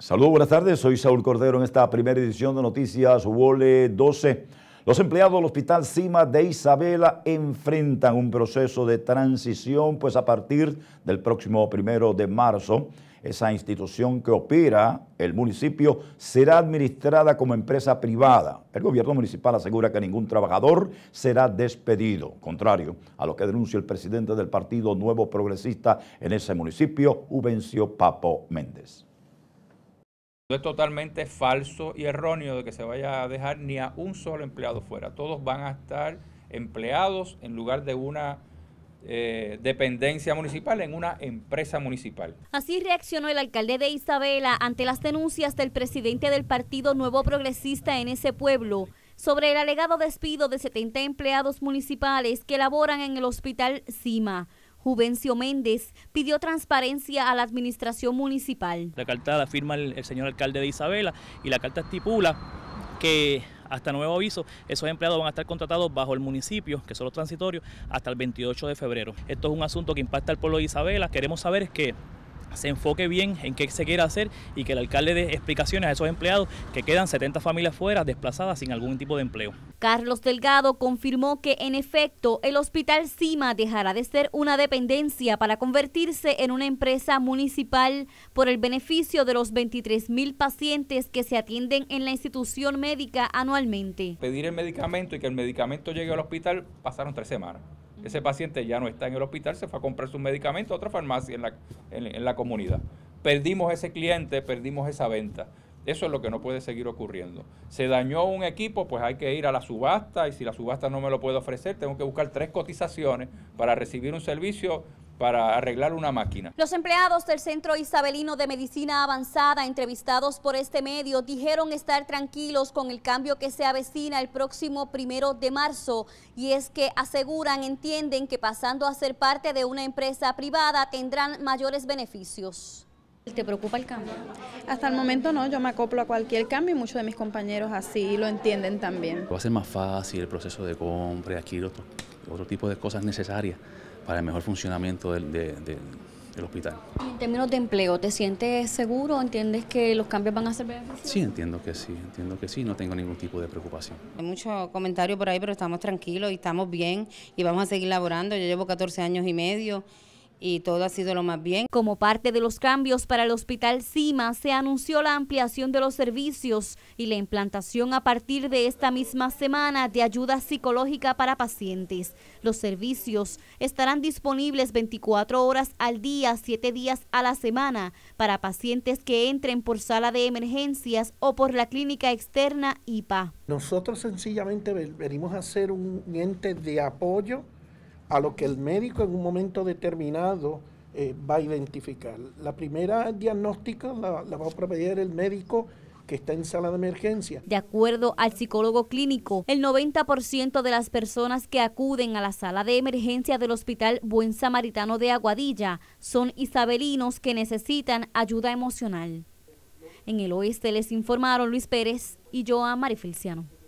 Saludos, buenas tardes. Soy Saúl Cordero en esta primera edición de Noticias Uole 12. Los empleados del Hospital Cima de Isabela enfrentan un proceso de transición, pues a partir del próximo primero de marzo, esa institución que opera el municipio será administrada como empresa privada. El gobierno municipal asegura que ningún trabajador será despedido, contrario a lo que denuncia el presidente del Partido Nuevo Progresista en ese municipio, Ubencio Papo Méndez. Es totalmente falso y erróneo de que se vaya a dejar ni a un solo empleado fuera. Todos van a estar empleados en lugar de una eh, dependencia municipal en una empresa municipal. Así reaccionó el alcalde de Isabela ante las denuncias del presidente del Partido Nuevo Progresista en ese pueblo sobre el alegado despido de 70 empleados municipales que laboran en el hospital CIMA. Juvencio Méndez pidió transparencia a la administración municipal. La carta la firma el, señor alcalde de Isabela y la carta estipula que hasta nuevo aviso, esos empleados van a estar contratados bajo el municipio, que son los transitorios, hasta el 28 de febrero. Esto es un asunto que impacta al pueblo de Isabela. Queremos saber es que se enfoque bien en qué se quiere hacer y que el alcalde dé explicaciones a esos empleados que quedan 70 familias fuera desplazadas sin algún tipo de empleo. Carlos Delgado confirmó que en efecto el hospital CIMA dejará de ser una dependencia para convertirse en una empresa municipal por el beneficio de los 23 mil pacientes que se atienden en la institución médica anualmente. Pedir el medicamento y que el medicamento llegue al hospital pasaron tres semanas. Ese paciente ya no está en el hospital, se fue a comprar su medicamento a otra farmacia en la, la comunidad. Perdimos ese cliente, perdimos esa venta. Eso es lo que no puede seguir ocurriendo. Se dañó un equipo, pues hay que ir a la subasta y si la subasta no me lo puede ofrecer, tengo que buscar tres cotizaciones para recibir un servicio para arreglar una máquina. Los empleados del Centro Isabelino de Medicina Avanzada entrevistados por este medio dijeron estar tranquilos con el cambio que se avecina el próximo primero de marzo y es que aseguran, entienden que pasando a ser parte de una empresa privada tendrán mayores beneficios. ¿Te preocupa el cambio? Hasta el momento no, yo me acoplo a cualquier cambio y muchos de mis compañeros así lo entienden también. Va a ser más fácil el proceso de compra, adquirir otro, otro tipo de cosas necesarias para el mejor funcionamiento del, del hospital. en términos de empleo, ¿te sientes seguro? ¿Entiendes que los cambios van a ser beneficiosos? Sí, entiendo que sí, entiendo que sí, no tengo ningún tipo de preocupación. Hay muchos comentarios por ahí, pero estamos tranquilos y estamos bien y vamos a seguir laborando. Yo llevo 14 años y medio y todo ha sido lo más bien. Como parte de los cambios para el Hospital CIMA, se anunció la ampliación de los servicios y la implantación a partir de esta misma semana de ayuda psicológica para pacientes. Los servicios estarán disponibles 24 horas al día, 7 días a la semana, para pacientes que entren por sala de emergencias o por la clínica externa IPA. Nosotros sencillamente venimos a ser un ente de apoyo a lo que el médico en un momento determinado eh, va a identificar. La primera diagnóstica la, va a proveer el médico que está en sala de emergencia. De acuerdo al psicólogo clínico, el 90% de las personas que acuden a la sala de emergencia del Hospital Buen Samaritano de Aguadilla son isabelinos que necesitan ayuda emocional. En el oeste les informaron Luis Pérez y a Marifelciano.